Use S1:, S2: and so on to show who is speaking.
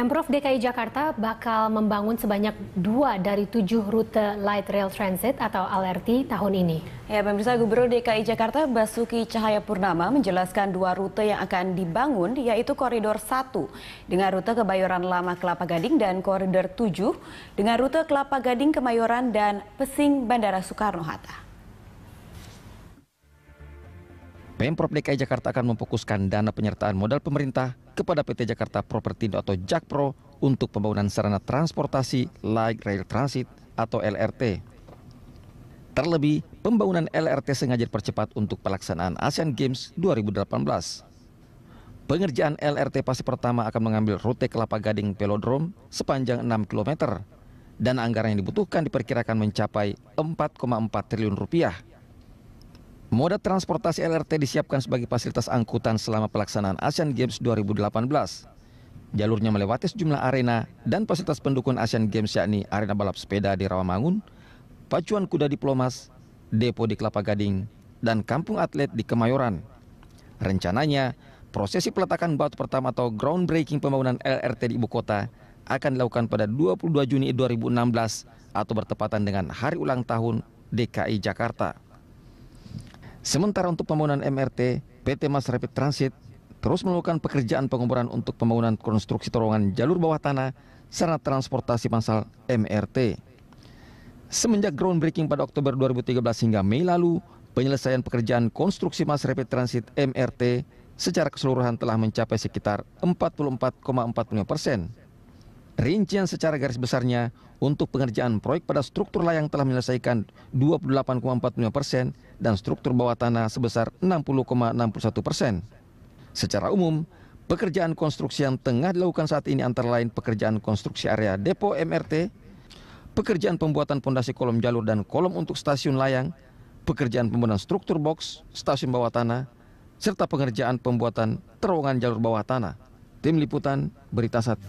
S1: Pemprov DKI Jakarta bakal membangun sebanyak dua dari tujuh rute light rail transit atau LRT tahun ini. Ya, pemirsa Gubernur DKI Jakarta Basuki Cahayapurnama menjelaskan dua rute yang akan dibangun yaitu koridor 1 dengan rute Kebayoran Lama Kelapa Gading dan koridor 7 dengan rute Kelapa Gading Kemayoran dan Pesing Bandara Soekarno-Hatta.
S2: Pemprov DKI Jakarta akan memfokuskan dana penyertaan modal pemerintah kepada PT Jakarta Propertindo atau Jakpro untuk pembangunan sarana transportasi light rail transit atau LRT. Terlebih, pembangunan LRT sengaja dipercepat untuk pelaksanaan ASEAN Games 2018. Pengerjaan LRT fase pertama akan mengambil rute Kelapa Gading Velodrome sepanjang 6 km dan anggaran yang dibutuhkan diperkirakan mencapai 4,4 triliun rupiah. Moda transportasi LRT disiapkan sebagai fasilitas angkutan selama pelaksanaan Asian Games 2018. Jalurnya melewati sejumlah arena dan fasilitas pendukung Asian Games yakni arena balap sepeda di Rawamangun, pacuan kuda di depo di Kelapa Gading, dan kampung atlet di Kemayoran. Rencananya, prosesi peletakan batu pertama atau groundbreaking pembangunan LRT di ibu kota akan dilakukan pada 22 Juni 2016 atau bertepatan dengan hari ulang tahun DKI Jakarta. Sementara untuk pembangunan MRT, PT Mas Rapid Transit terus melakukan pekerjaan penguburan untuk pembangunan konstruksi terowongan jalur bawah tanah serta transportasi massal MRT. Semenjak groundbreaking pada Oktober 2013 hingga Mei lalu, penyelesaian pekerjaan konstruksi Mas rapid transit MRT secara keseluruhan telah mencapai sekitar 44,45 persen. Rincian secara garis besarnya untuk pengerjaan proyek pada struktur layang telah menyelesaikan 28,45 persen dan struktur bawah tanah sebesar 60,61 persen. Secara umum, pekerjaan konstruksi yang tengah dilakukan saat ini antara lain pekerjaan konstruksi area depo MRT, pekerjaan pembuatan pondasi kolom jalur dan kolom untuk stasiun layang, pekerjaan pembangunan struktur box, stasiun bawah tanah, serta pengerjaan pembuatan terowongan jalur bawah tanah. Tim Liputan, Berita Sat.